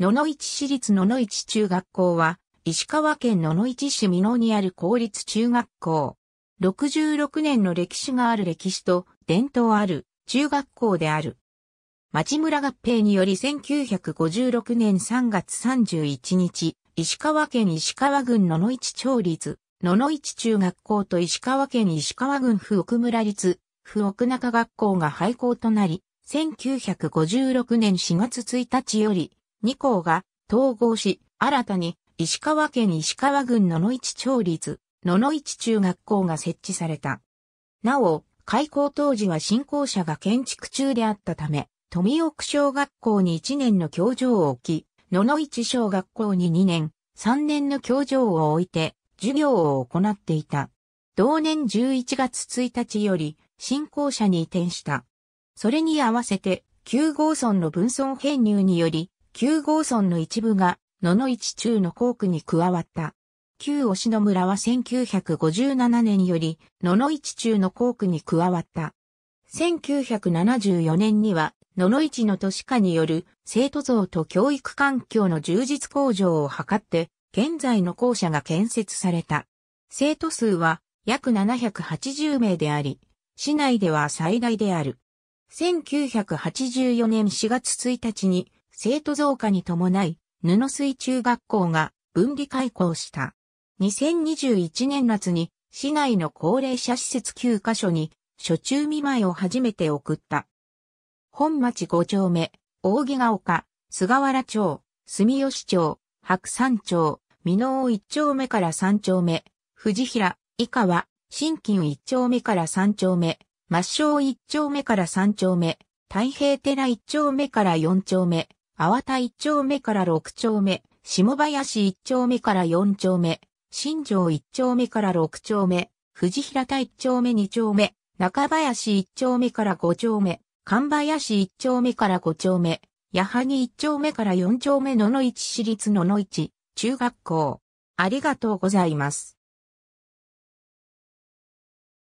野々市市立野々市中学校は、石川県野々市市美濃にある公立中学校。66年の歴史がある歴史と伝統ある中学校である。町村合併により1956年3月31日、石川県石川郡野々市町立、野々市中学校と石川県石川郡府奥村立、府奥中学校が廃校となり、1956年4月1日より、2校が統合し、新たに石川県石川郡野々市町立、野々市中学校が設置された。なお、開校当時は新校舎が建築中であったため、富岡小学校に1年の教場を置き、野々市小学校に2年、3年の教場を置いて、授業を行っていた。同年11月1日より、新校舎に移転した。それに合わせて、9号村の分村編入により、旧豪村の一部が、野々市中の校区に加わった。旧押野村は1957年より、野々市中の校区に加わった。1974年には、野々市の都市化による生徒像と教育環境の充実向上を図って、現在の校舎が建設された。生徒数は約780名であり、市内では最大である。1984年4月1日に生徒増加に伴い、布水中学校が分離開校した。2021年夏に市内の高齢者施設9カ所に初中見舞いを初めて送った。本町5丁目、大木ヶ丘、菅原町、住吉町、白山町、美濃1丁目から3丁目、藤平、以下は、新金1丁目から3丁目、抹消1丁目から3丁目、太平寺1丁目から4丁目、淡田一丁目から六丁目、下林一丁目から四丁目、新城一丁目から六丁目、藤平田一丁目二丁目、中林一丁目から五丁目、神林一丁目から五丁目、矢作一丁目から四丁目野の市市立野の市中学校。ありがとうございます。